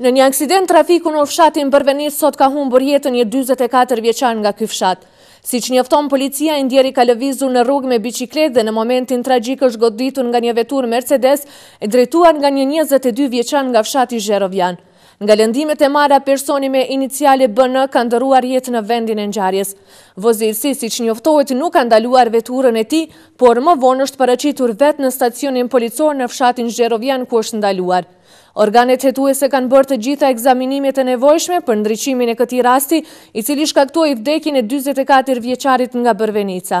Në një aksident trafiku në fshatin përvenir sot ka humbur jetën një 24 vjeqan nga këj fshat. Si që njëfton policia i ndjeri ka lëvizur në rrug me biciklet dhe në momentin tragik është goditur nga një vetur Mercedes e drejtuar nga një 22 vjeqan nga fshati Zherovjanë. Nga lëndimet e marra, personi me iniciale BN kanë dëruar jetë në vendin e nxarjes. Vozirësi, si që njoftohet, nuk kanë daluar veturën e ti, por më vonë është paracitur vetë në stacionin policor në fshatin Gjerovian ku është ndaluar. Organet hetuese kanë bërë të gjitha examinimet e nevojshme për ndryqimin e këti rasti, i cili shkaktuajt vdekin e 24 vjeqarit nga bërvenica.